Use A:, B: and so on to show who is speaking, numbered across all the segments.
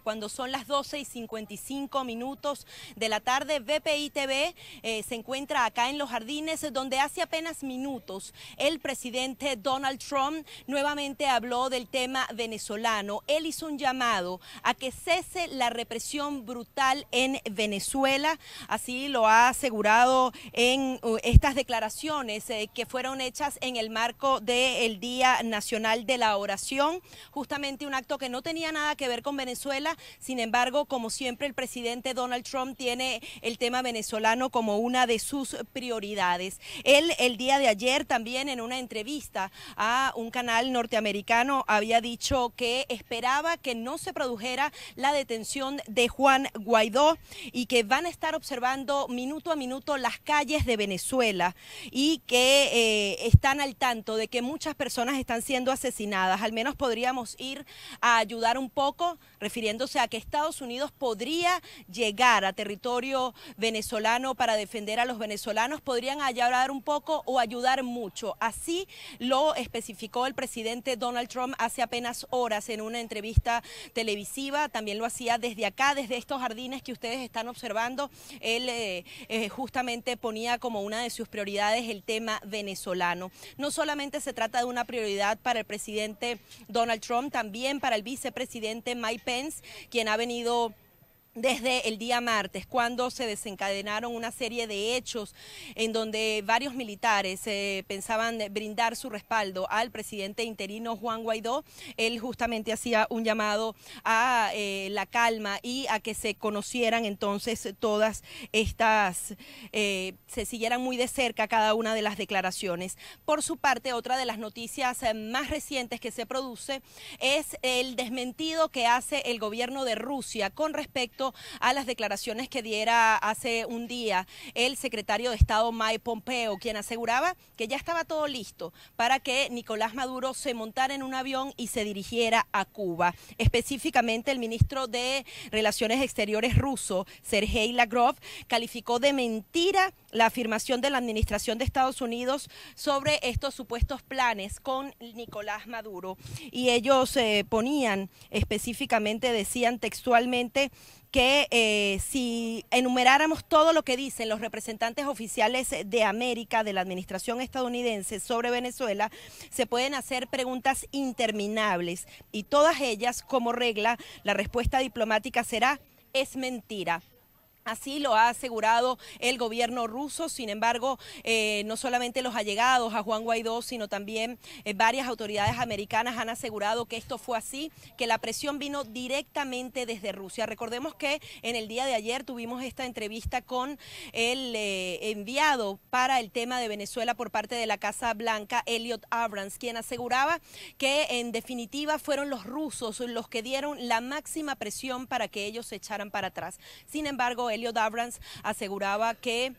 A: Cuando son las 12 y 55 minutos de la tarde, BPI TV eh, se encuentra acá en los jardines, donde hace apenas minutos el presidente Donald Trump nuevamente habló del tema venezolano. Él hizo un llamado a que cese la represión brutal en Venezuela. Así lo ha asegurado en uh, estas declaraciones eh, que fueron hechas en el marco del Día Nacional de la Oración, justamente un acto que no tenía nada que ver con Venezuela sin embargo, como siempre, el presidente Donald Trump tiene el tema venezolano como una de sus prioridades. Él el día de ayer también en una entrevista a un canal norteamericano había dicho que esperaba que no se produjera la detención de Juan Guaidó y que van a estar observando minuto a minuto las calles de Venezuela y que eh, están al tanto de que muchas personas están siendo asesinadas. Al menos podríamos ir a ayudar un poco refiriendo o sea que Estados Unidos podría llegar a territorio venezolano para defender a los venezolanos, podrían ayudar un poco o ayudar mucho. Así lo especificó el presidente Donald Trump hace apenas horas en una entrevista televisiva, también lo hacía desde acá, desde estos jardines que ustedes están observando, él eh, eh, justamente ponía como una de sus prioridades el tema venezolano. No solamente se trata de una prioridad para el presidente Donald Trump, también para el vicepresidente Mike Pence quien ha venido desde el día martes, cuando se desencadenaron una serie de hechos en donde varios militares eh, pensaban brindar su respaldo al presidente interino Juan Guaidó. Él justamente hacía un llamado a eh, la calma y a que se conocieran entonces todas estas, eh, se siguieran muy de cerca cada una de las declaraciones. Por su parte, otra de las noticias más recientes que se produce es el desmentido que hace el gobierno de Rusia con respecto a las declaraciones que diera hace un día el secretario de Estado Mike Pompeo, quien aseguraba que ya estaba todo listo para que Nicolás Maduro se montara en un avión y se dirigiera a Cuba. Específicamente el ministro de Relaciones Exteriores ruso, Sergei Lagrov, calificó de mentira la afirmación de la administración de Estados Unidos sobre estos supuestos planes con Nicolás Maduro. Y ellos eh, ponían específicamente, decían textualmente, que eh, si enumeráramos todo lo que dicen los representantes oficiales de América, de la administración estadounidense sobre Venezuela, se pueden hacer preguntas interminables y todas ellas, como regla, la respuesta diplomática será es mentira. Así lo ha asegurado el gobierno ruso. Sin embargo, eh, no solamente los allegados a Juan Guaidó, sino también eh, varias autoridades americanas han asegurado que esto fue así, que la presión vino directamente desde Rusia. Recordemos que en el día de ayer tuvimos esta entrevista con el eh, enviado para el tema de Venezuela por parte de la Casa Blanca, Elliot Abrams, quien aseguraba que en definitiva fueron los rusos los que dieron la máxima presión para que ellos se echaran para atrás. Sin embargo, Elio Davrans aseguraba que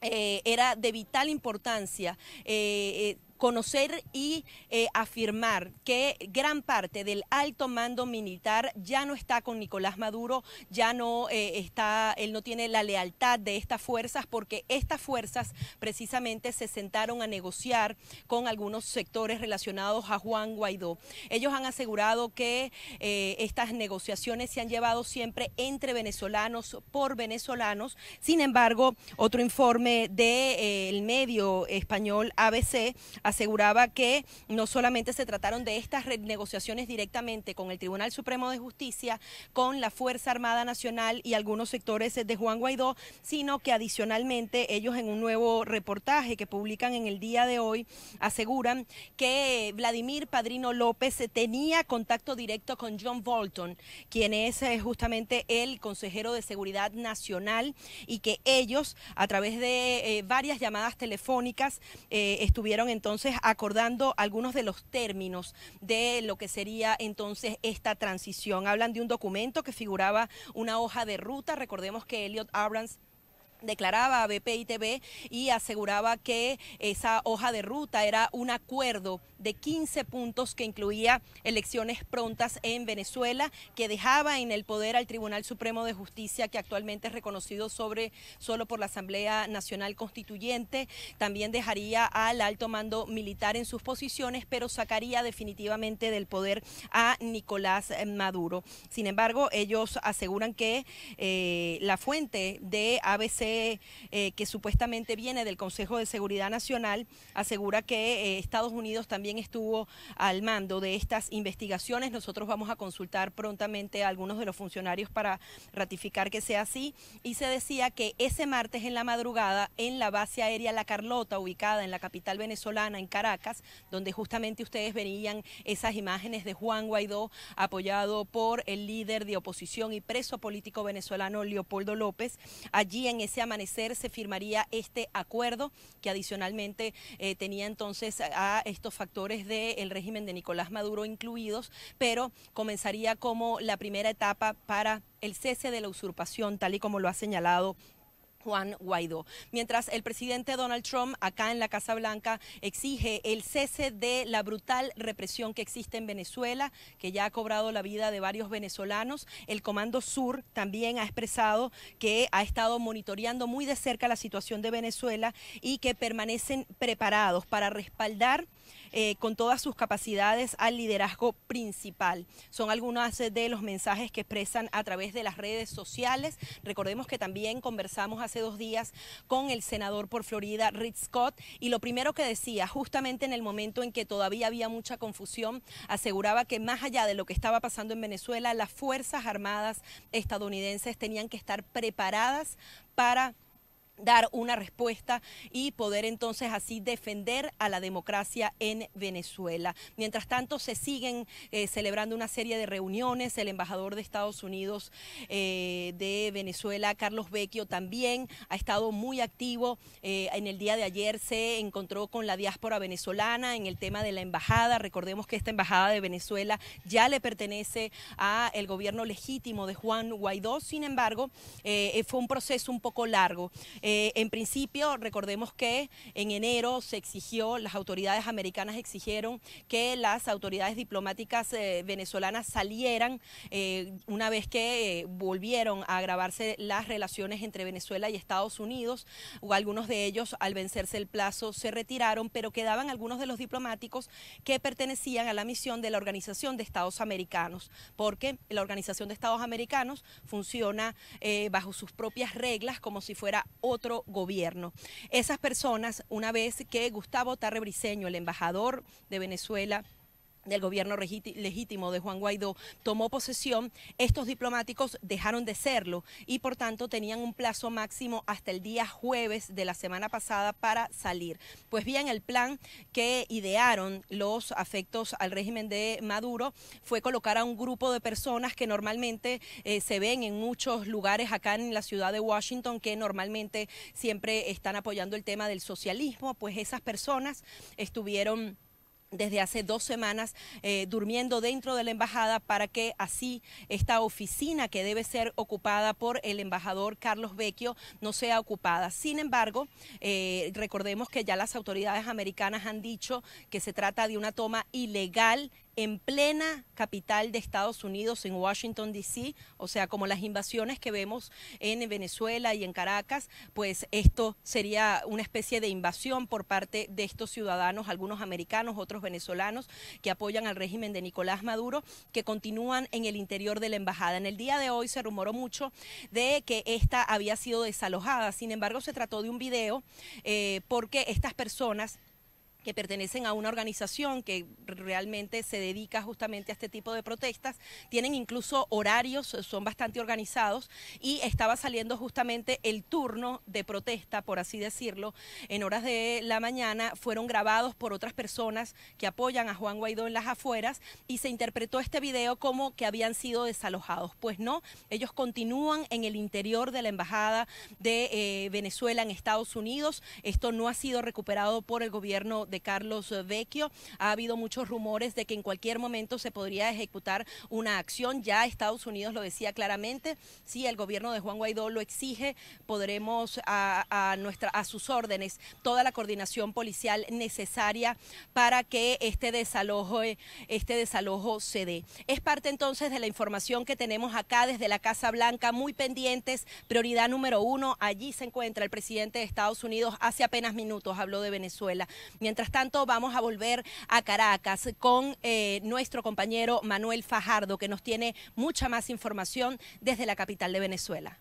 A: eh, era de vital importancia eh, eh, conocer y eh, afirmar que gran parte del alto mando militar ya no está con Nicolás Maduro, ya no eh, está, él no tiene la lealtad de estas fuerzas porque estas fuerzas precisamente se sentaron a negociar con algunos sectores relacionados a Juan Guaidó. Ellos han asegurado que eh, estas negociaciones se han llevado siempre entre venezolanos por venezolanos. Sin embargo, otro informe del medio español ABC aseguraba que no solamente se trataron de estas negociaciones directamente con el Tribunal Supremo de Justicia, con la Fuerza Armada Nacional y algunos sectores de Juan Guaidó, sino que adicionalmente ellos en un nuevo reportaje que publican en el día de hoy aseguran que Vladimir Padrino López tenía contacto directo con John Bolton, quien es eh, justamente el consejero de Seguridad Nacional y que ellos a través de eh, varias llamadas telefónicas eh, estuvieron entonces entonces acordando algunos de los términos de lo que sería entonces esta transición. Hablan de un documento que figuraba una hoja de ruta. Recordemos que Elliot Abrams declaraba a y TV y aseguraba que esa hoja de ruta era un acuerdo de 15 puntos que incluía elecciones prontas en Venezuela, que dejaba en el poder al Tribunal Supremo de Justicia, que actualmente es reconocido sobre, solo por la Asamblea Nacional Constituyente, también dejaría al alto mando militar en sus posiciones, pero sacaría definitivamente del poder a Nicolás Maduro. Sin embargo, ellos aseguran que eh, la fuente de ABC eh, que supuestamente viene del Consejo de Seguridad Nacional, asegura que eh, Estados Unidos también estuvo al mando de estas investigaciones. Nosotros vamos a consultar prontamente a algunos de los funcionarios para ratificar que sea así. Y se decía que ese martes en la madrugada, en la base aérea La Carlota, ubicada en la capital venezolana, en Caracas, donde justamente ustedes venían esas imágenes de Juan Guaidó apoyado por el líder de oposición y preso político venezolano Leopoldo López, allí en ese amanecer se firmaría este acuerdo que adicionalmente eh, tenía entonces a estos factores del régimen de Nicolás Maduro incluidos, pero comenzaría como la primera etapa para el cese de la usurpación, tal y como lo ha señalado Juan Guaidó. Mientras el presidente Donald Trump acá en la Casa Blanca exige el cese de la brutal represión que existe en Venezuela, que ya ha cobrado la vida de varios venezolanos, el Comando Sur también ha expresado que ha estado monitoreando muy de cerca la situación de Venezuela y que permanecen preparados para respaldar eh, con todas sus capacidades al liderazgo principal. Son algunos de los mensajes que expresan a través de las redes sociales. Recordemos que también conversamos hace dos días con el senador por Florida, Rick Scott, y lo primero que decía, justamente en el momento en que todavía había mucha confusión, aseguraba que más allá de lo que estaba pasando en Venezuela, las Fuerzas Armadas estadounidenses tenían que estar preparadas para dar una respuesta y poder entonces así defender a la democracia en Venezuela. Mientras tanto, se siguen eh, celebrando una serie de reuniones. El embajador de Estados Unidos eh, de Venezuela, Carlos Vecchio, también ha estado muy activo. Eh, en el día de ayer se encontró con la diáspora venezolana en el tema de la embajada. Recordemos que esta embajada de Venezuela ya le pertenece a el gobierno legítimo de Juan Guaidó. Sin embargo, fue un proceso un poco largo. Eh, en principio, recordemos que en enero se exigió, las autoridades americanas exigieron que las autoridades diplomáticas eh, venezolanas salieran eh, una vez que volvieron a agravarse las relaciones entre Venezuela y Estados Unidos, o algunos de ellos al vencerse el plazo se retiraron, pero quedaban algunos de los diplomáticos que pertenecían a la misión de la Organización de Estados Americanos, porque la Organización de Estados Americanos funciona bajo sus propias reglas como si fuera otra otro gobierno. Esas personas, una vez que Gustavo Tarre el embajador de Venezuela, del gobierno legítimo de Juan Guaidó tomó posesión, estos diplomáticos dejaron de serlo y por tanto tenían un plazo máximo hasta el día jueves de la semana pasada para salir. Pues bien, el plan que idearon los afectos al régimen de Maduro fue colocar a un grupo de personas que normalmente eh, se ven en muchos lugares acá en la ciudad de Washington, que normalmente siempre están apoyando el tema del socialismo, pues esas personas estuvieron desde hace dos semanas eh, durmiendo dentro de la embajada para que así esta oficina que debe ser ocupada por el embajador Carlos Vecchio no sea ocupada. Sin embargo, eh, recordemos que ya las autoridades americanas han dicho que se trata de una toma ilegal en plena capital de Estados Unidos, en Washington, D.C., o sea, como las invasiones que vemos en Venezuela y en Caracas, pues esto sería una especie de invasión por parte de estos ciudadanos, algunos americanos, otros venezolanos, que apoyan al régimen de Nicolás Maduro, que continúan en el interior de la embajada. En el día de hoy se rumoró mucho de que esta había sido desalojada, sin embargo se trató de un video eh, porque estas personas que pertenecen a una organización que realmente se dedica justamente a este tipo de protestas, tienen incluso horarios, son bastante organizados y estaba saliendo justamente el turno de protesta, por así decirlo, en horas de la mañana, fueron grabados por otras personas que apoyan a Juan Guaidó en las afueras y se interpretó este video como que habían sido desalojados. Pues no, ellos continúan en el interior de la Embajada de eh, Venezuela en Estados Unidos, esto no ha sido recuperado por el gobierno de de Carlos Vecchio. Ha habido muchos rumores de que en cualquier momento se podría ejecutar una acción. Ya Estados Unidos lo decía claramente. Si el gobierno de Juan Guaidó lo exige, podremos a, nuestra, a sus órdenes toda la coordinación policial necesaria para que este desalojo, eh, este desalojo se dé. Es parte entonces de la información que tenemos acá desde la Casa Blanca, muy pendientes. Prioridad número uno, allí se encuentra el presidente de Estados Unidos hace apenas minutos, habló de Venezuela. Mientras Mientras tanto, vamos a volver a Caracas con eh, nuestro compañero Manuel Fajardo, que nos tiene mucha más información desde la capital de Venezuela.